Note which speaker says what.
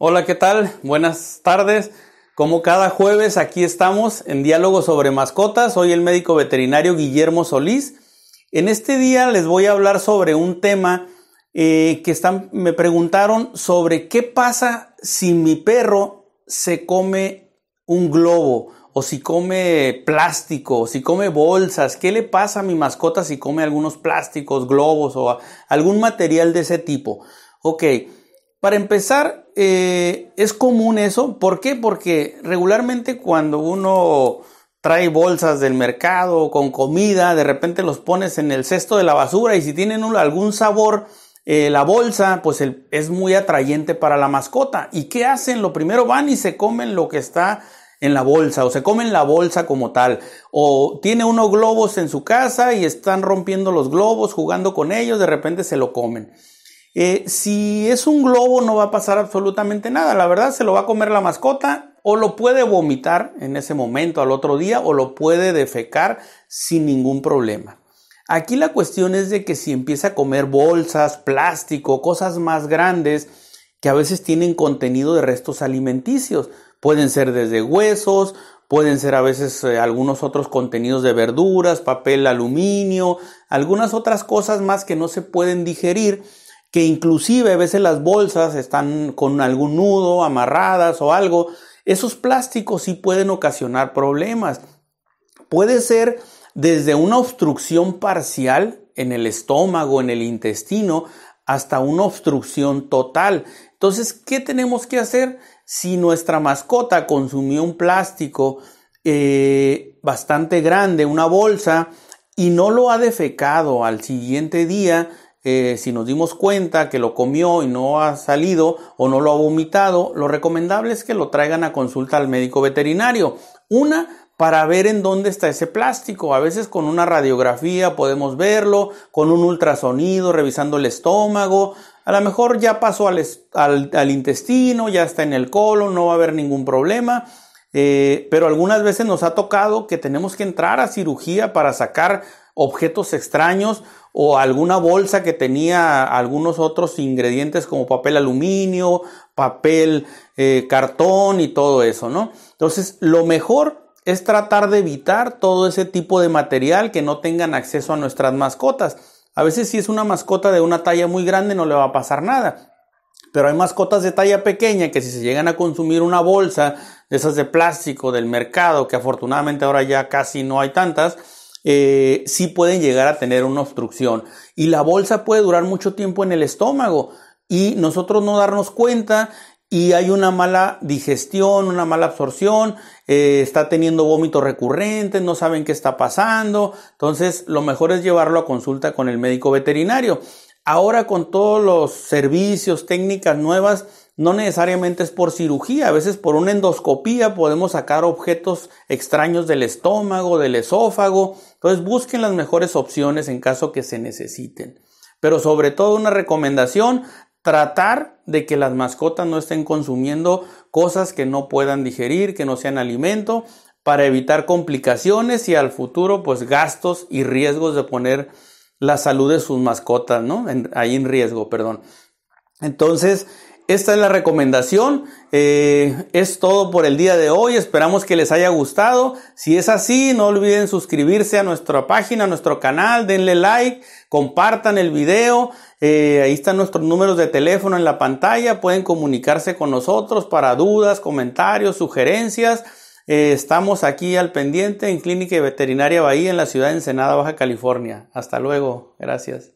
Speaker 1: Hola, ¿qué tal? Buenas tardes. Como cada jueves, aquí estamos en Diálogo sobre Mascotas. Soy el médico veterinario Guillermo Solís. En este día les voy a hablar sobre un tema eh, que me preguntaron sobre qué pasa si mi perro se come un globo o si come plástico, si come bolsas. ¿Qué le pasa a mi mascota si come algunos plásticos, globos o algún material de ese tipo? Ok, para empezar, eh, es común eso. ¿Por qué? Porque regularmente cuando uno trae bolsas del mercado con comida, de repente los pones en el cesto de la basura y si tienen algún sabor, eh, la bolsa, pues es muy atrayente para la mascota. ¿Y qué hacen? Lo primero van y se comen lo que está en la bolsa o se comen la bolsa como tal o tiene unos globos en su casa y están rompiendo los globos, jugando con ellos, de repente se lo comen. Eh, si es un globo no va a pasar absolutamente nada, la verdad se lo va a comer la mascota o lo puede vomitar en ese momento al otro día o lo puede defecar sin ningún problema. Aquí la cuestión es de que si empieza a comer bolsas, plástico, cosas más grandes que a veces tienen contenido de restos alimenticios, Pueden ser desde huesos, pueden ser a veces eh, algunos otros contenidos de verduras, papel aluminio, algunas otras cosas más que no se pueden digerir, que inclusive a veces las bolsas están con algún nudo, amarradas o algo. Esos plásticos sí pueden ocasionar problemas. Puede ser desde una obstrucción parcial en el estómago, en el intestino, hasta una obstrucción total. Entonces, ¿qué tenemos que hacer si nuestra mascota consumió un plástico eh, bastante grande, una bolsa, y no lo ha defecado al siguiente día? Eh, si nos dimos cuenta que lo comió y no ha salido o no lo ha vomitado, lo recomendable es que lo traigan a consulta al médico veterinario. Una, para ver en dónde está ese plástico. A veces con una radiografía podemos verlo, con un ultrasonido revisando el estómago. A lo mejor ya pasó al, intestino, ya está en el colon, no va a haber ningún problema. Eh, pero algunas veces nos ha tocado que tenemos que entrar a cirugía para sacar objetos extraños o alguna bolsa que tenía algunos otros ingredientes como papel aluminio, papel, eh, cartón y todo eso, ¿no? Entonces, lo mejor es tratar de evitar todo ese tipo de material que no tengan acceso a nuestras mascotas. A veces si es una mascota de una talla muy grande no le va a pasar nada. Pero hay mascotas de talla pequeña que si se llegan a consumir una bolsa de esas de plástico del mercado, que afortunadamente ahora ya casi no hay tantas, eh, sí pueden llegar a tener una obstrucción. Y la bolsa puede durar mucho tiempo en el estómago y nosotros no darnos cuenta y hay una mala digestión, una mala absorción, eh, está teniendo vómitos recurrentes, no saben qué está pasando, entonces lo mejor es llevarlo a consulta con el médico veterinario. Ahora con todos los servicios, técnicas nuevas, no necesariamente es por cirugía, a veces por una endoscopía podemos sacar objetos extraños del estómago, del esófago, entonces busquen las mejores opciones en caso que se necesiten. Pero sobre todo una recomendación, tratar de que las mascotas no estén consumiendo cosas que no puedan digerir, que no sean alimento, para evitar complicaciones y al futuro pues gastos y riesgos de poner la salud de sus mascotas, ¿no? ahí en riesgo, perdón. Entonces, esta es la recomendación. Eh, es todo por el día de hoy. Esperamos que les haya gustado. Si es así, no olviden suscribirse a nuestra página, a nuestro canal. Denle like, compartan el video. Eh, ahí están nuestros números de teléfono en la pantalla. Pueden comunicarse con nosotros para dudas, comentarios, sugerencias. Eh, estamos aquí al pendiente en Clínica y Veterinaria Bahía en la ciudad de Ensenada, Baja California. Hasta luego. Gracias.